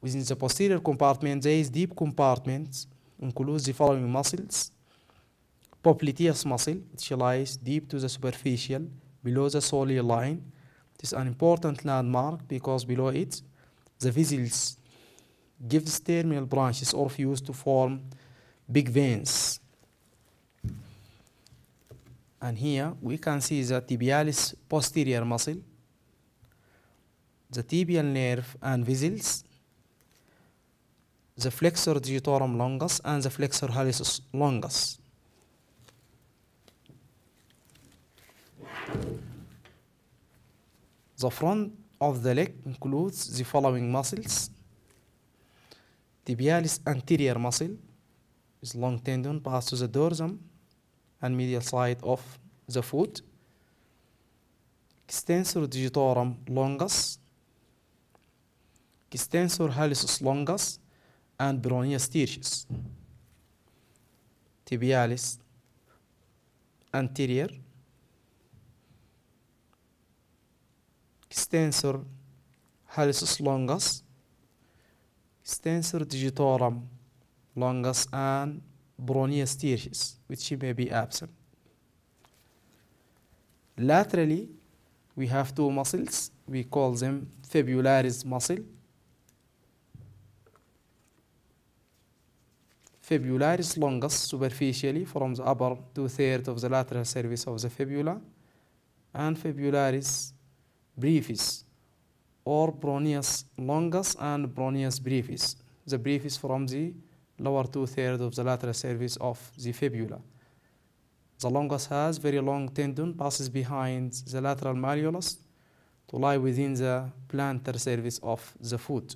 Within the posterior compartment, there is deep compartment includes the um following muscles. Popliteus muscle, which lies deep to the superficial, below the solar line. It is an important landmark because below it, the vessels gives terminal branches or fuse to form big veins. And here we can see the tibialis posterior muscle, the tibial nerve and vessels, the flexor digitorum longus and the flexor hallucis longus. The front of the leg includes the following muscles. Tibialis anterior muscle is long tendon passed to the dorsum and medial side of the foot. Extensor digitorum longus. Extensor hallucis longus and bronchiectasis, tibialis, anterior, extensor hallucis longus, extensor digitorum longus, and bronchiectasis, which may be absent. Laterally, we have two muscles. We call them fibularis muscle Fibularis is longest superficially from the upper two-thirds of the lateral surface of the fibula, and fibularis brevis or bronius longus and bronius brevis. The brevis from the lower two-thirds of the lateral surface of the fibula. The longus has very long tendon, passes behind the lateral malleolus to lie within the plantar surface of the foot.